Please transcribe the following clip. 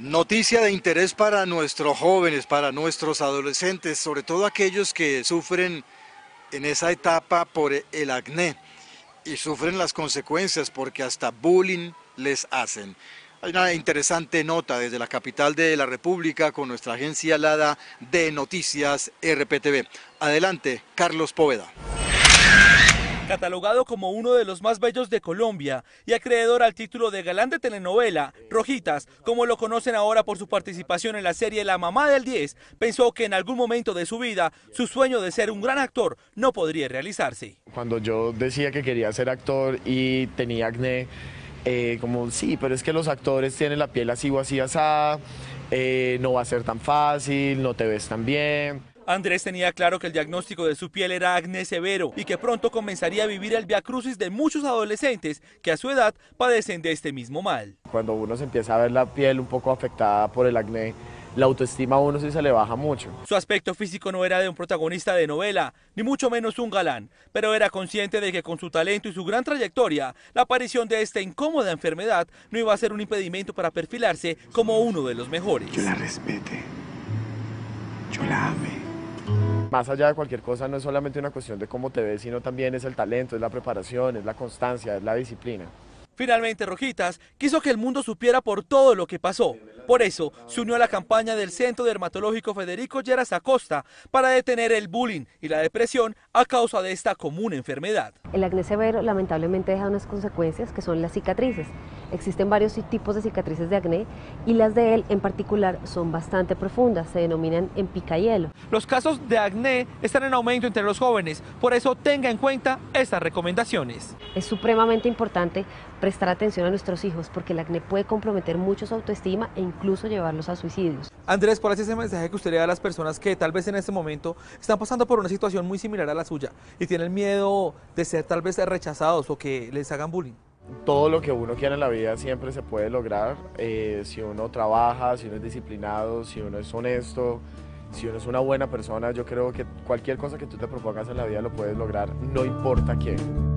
Noticia de interés para nuestros jóvenes, para nuestros adolescentes, sobre todo aquellos que sufren en esa etapa por el acné y sufren las consecuencias porque hasta bullying les hacen. Hay una interesante nota desde la capital de la República con nuestra agencia alada de Noticias RPTV. Adelante, Carlos Poveda. Catalogado como uno de los más bellos de Colombia y acreedor al título de galán de telenovela, Rojitas, como lo conocen ahora por su participación en la serie La Mamá del 10, pensó que en algún momento de su vida su sueño de ser un gran actor no podría realizarse. Cuando yo decía que quería ser actor y tenía acné, eh, como sí, pero es que los actores tienen la piel así o así asada, eh, no va a ser tan fácil, no te ves tan bien. Andrés tenía claro que el diagnóstico de su piel era acné severo y que pronto comenzaría a vivir el viacrucis de muchos adolescentes que a su edad padecen de este mismo mal. Cuando uno se empieza a ver la piel un poco afectada por el acné, la autoestima a uno sí se le baja mucho. Su aspecto físico no era de un protagonista de novela, ni mucho menos un galán, pero era consciente de que con su talento y su gran trayectoria, la aparición de esta incómoda enfermedad no iba a ser un impedimento para perfilarse como uno de los mejores. Yo la respete, yo la ame. Más allá de cualquier cosa, no es solamente una cuestión de cómo te ves, sino también es el talento, es la preparación, es la constancia, es la disciplina. Finalmente, Rojitas quiso que el mundo supiera por todo lo que pasó. Por eso, se unió a la campaña del Centro Dermatológico Federico Lleras Acosta para detener el bullying y la depresión a causa de esta común enfermedad. El acné severo lamentablemente deja unas consecuencias que son las cicatrices. Existen varios tipos de cicatrices de acné y las de él en particular son bastante profundas, se denominan en hielo. Los casos de acné están en aumento entre los jóvenes, por eso tenga en cuenta estas recomendaciones. Es supremamente importante prestar atención a nuestros hijos porque el acné puede comprometer mucho su autoestima e incluso llevarlos a suicidios. Andrés, ¿cuál es ese mensaje que usted le da a las personas que tal vez en este momento están pasando por una situación muy similar a la suya y tienen miedo de ser tal vez rechazados o que les hagan bullying? Todo lo que uno quiera en la vida siempre se puede lograr eh, si uno trabaja, si uno es disciplinado, si uno es honesto, si uno es una buena persona. Yo creo que cualquier cosa que tú te propongas en la vida lo puedes lograr, no importa quién.